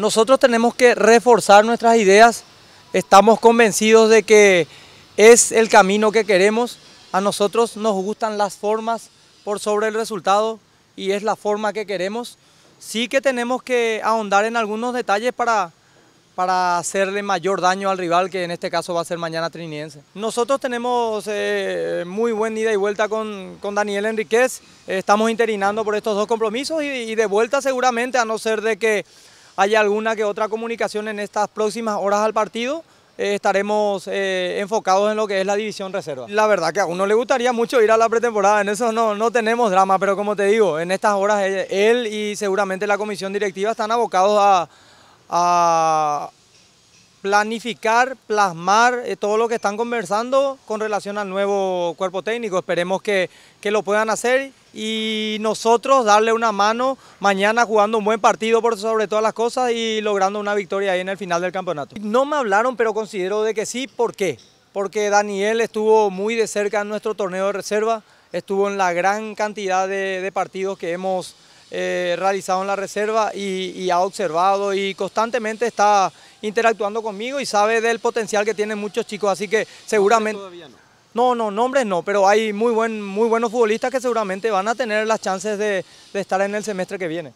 Nosotros tenemos que reforzar nuestras ideas, estamos convencidos de que es el camino que queremos, a nosotros nos gustan las formas por sobre el resultado y es la forma que queremos. Sí que tenemos que ahondar en algunos detalles para, para hacerle mayor daño al rival, que en este caso va a ser mañana Triniense. Nosotros tenemos eh, muy buen ida y vuelta con, Daniel Enríquez, estamos interinando por estos dos compromisos y, y de vuelta seguramente, a no ser de que hay alguna que otra comunicación en estas próximas horas al partido, eh, estaremos eh, enfocados en lo que es la división reserva. La verdad que a uno le gustaría mucho ir a la pretemporada, en eso no, no tenemos drama, pero como te digo, en estas horas eh, él, y seguramente la comisión directiva están abocados a planificar, plasmar eh, todo lo que están conversando con relación al nuevo cuerpo técnico. Esperemos que, lo puedan hacer y nosotros darle una mano mañana jugando un buen partido por sobre todas las cosas y logrando una victoria ahí en el final del campeonato. No me hablaron, pero considero de que sí. ¿Por qué? Porque Daniel estuvo muy de cerca en nuestro torneo de reserva, estuvo en la gran cantidad de, partidos que hemos eh, realizado en la reserva y ha observado y constantemente está interactuando conmigo y sabe del potencial que tienen muchos chicos, así que seguramente... No, no, nombres no, pero hay muy, buen, muy buenos futbolistas que seguramente van a tener las chances de estar en el semestre que viene.